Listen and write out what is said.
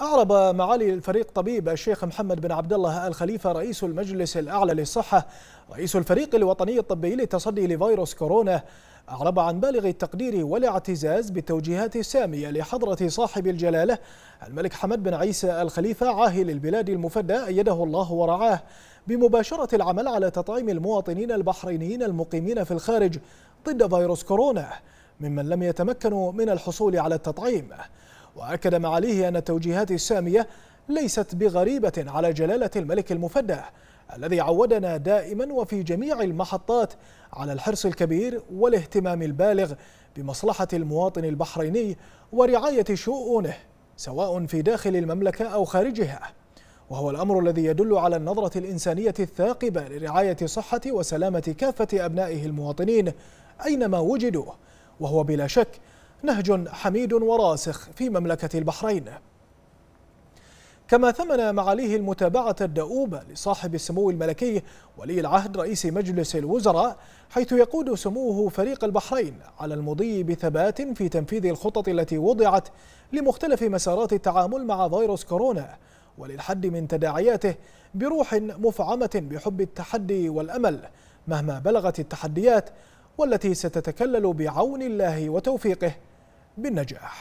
أعرب معالي الفريق طبيب الشيخ محمد بن عبد الله الخليفة رئيس المجلس الأعلى للصحة رئيس الفريق الوطني الطبي للتصدي لفيروس كورونا أعرب عن بالغ التقدير والاعتزاز بالتوجيهات السامية لحضرة صاحب الجلالة الملك حمد بن عيسى الخليفة عاهل البلاد المفدى أيده الله ورعاه بمباشرة العمل على تطعيم المواطنين البحرينيين المقيمين في الخارج ضد فيروس كورونا ممن لم يتمكنوا من الحصول على التطعيم وأكد معاليه أن التوجيهات السامية ليست بغريبة على جلالة الملك المفدى الذي عودنا دائما وفي جميع المحطات على الحرص الكبير والاهتمام البالغ بمصلحة المواطن البحريني ورعاية شؤونه سواء في داخل المملكة أو خارجها وهو الأمر الذي يدل على النظرة الإنسانية الثاقبة لرعاية صحة وسلامة كافة أبنائه المواطنين أينما وجدوا وهو بلا شك نهج حميد وراسخ في مملكة البحرين كما ثمن معاليه المتابعة الدؤوبة لصاحب السمو الملكي ولي العهد رئيس مجلس الوزراء حيث يقود سموه فريق البحرين على المضي بثبات في تنفيذ الخطط التي وضعت لمختلف مسارات التعامل مع فيروس كورونا وللحد من تداعياته بروح مفعمة بحب التحدي والأمل مهما بلغت التحديات والتي ستتكلل بعون الله وتوفيقه بالنجاح